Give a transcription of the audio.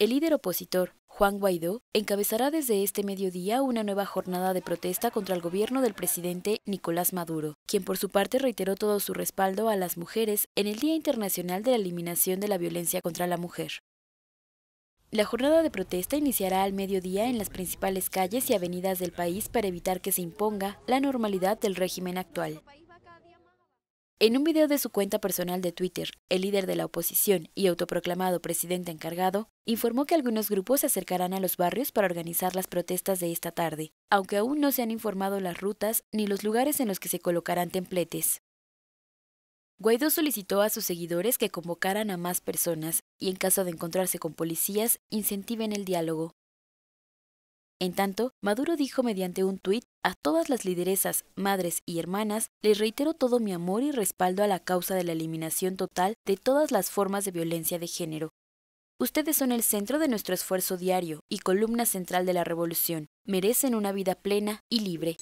El líder opositor, Juan Guaidó, encabezará desde este mediodía una nueva jornada de protesta contra el gobierno del presidente Nicolás Maduro, quien por su parte reiteró todo su respaldo a las mujeres en el Día Internacional de la Eliminación de la Violencia contra la Mujer. La jornada de protesta iniciará al mediodía en las principales calles y avenidas del país para evitar que se imponga la normalidad del régimen actual. En un video de su cuenta personal de Twitter, el líder de la oposición y autoproclamado presidente encargado informó que algunos grupos se acercarán a los barrios para organizar las protestas de esta tarde, aunque aún no se han informado las rutas ni los lugares en los que se colocarán templetes. Guaidó solicitó a sus seguidores que convocaran a más personas y en caso de encontrarse con policías, incentiven el diálogo. En tanto, Maduro dijo mediante un tuit, a todas las lideresas, madres y hermanas, les reitero todo mi amor y respaldo a la causa de la eliminación total de todas las formas de violencia de género. Ustedes son el centro de nuestro esfuerzo diario y columna central de la revolución. Merecen una vida plena y libre.